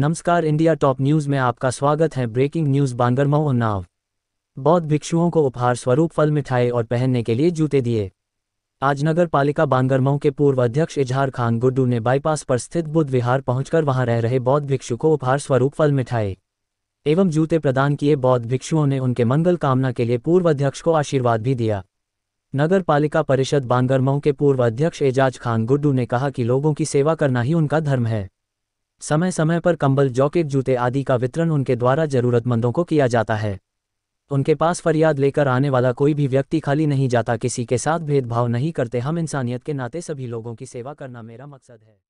नमस्कार India top news में आपका स्वागत है ब्रेकिंग न्यूज बांगरमऊ उन्नाव बौद्ध भिक्षुओं को उपहार स्वरूप फल मिठाई और पहनने के लिए जूते दिए आज नगर पालिका बांगरमऊ के पूर्व अध्यक्ष इजहार खान गुड्डू ने बाईपास पर स्थित बुद्ध विहार पहुंचकर वहां रह रहे बौद्ध भिक्षु को उपहार स्वरूप फल मिठाई एवं जूते प्रदान किए बौद्ध भिक्षुओं ने उनके मंगल कामना के लिए पूर्व अध्यक्ष को आशीर्वाद भी दिया नगर पालिका परिषद बांगरमऊ के पूर्व अध्यक्ष एजाज खान गुड्डू ने कहा कि लोगों की सेवा करना ही उनका धर्म है समय समय पर कंबल जॉकेट जूते आदि का वितरण उनके द्वारा जरूरतमंदों को किया जाता है उनके पास फरियाद लेकर आने वाला कोई भी व्यक्ति खाली नहीं जाता किसी के साथ भेदभाव नहीं करते हम इंसानियत के नाते सभी लोगों की सेवा करना मेरा मकसद है